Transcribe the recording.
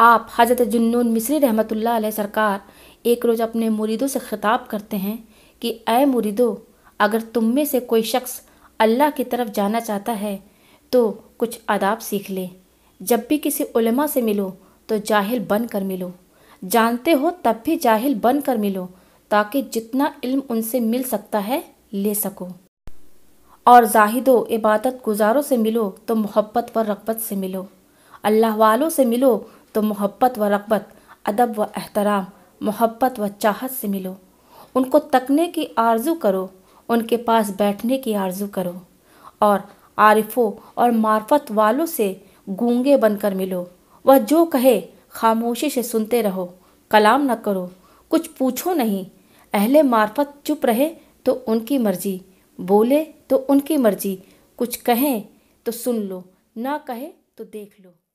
आप हज़रत जुन्नून मिसरी रहमतुल्लाह सरकार एक रोज़ अपने मुरीदों से ख़िताब करते हैं कि अय मुरीदो अगर तुम में से कोई शख्स अल्लाह की तरफ जाना चाहता है तो कुछ आदाब सीख ले जब भी किसी उलमा से मिलो तो जाहिल बन कर मिलो जानते हो तब भी जाहिल बन कर मिलो ताकि जितना इल्म उनसे मिल सकता है ले सको और जाहिदो इबादत गुजारों से मिलो तो मोहब्बत व रगबत से मिलो अल्लाह वालों से मिलो तो मोहब्बत व रगबत अदब व अहतराम मोहब्बत व चाहत से मिलो उनको तकने की आरजू करो उनके पास बैठने की आरजू करो और आरिफों और मार्फत वालों से गूंगे बनकर मिलो वह जो कहे खामोशी से सुनते रहो कलाम न करो कुछ पूछो नहीं अहले मार्फत चुप रहे तो उनकी मर्जी बोले तो उनकी मर्जी कुछ कहें तो सुन लो ना कहे तो देख लो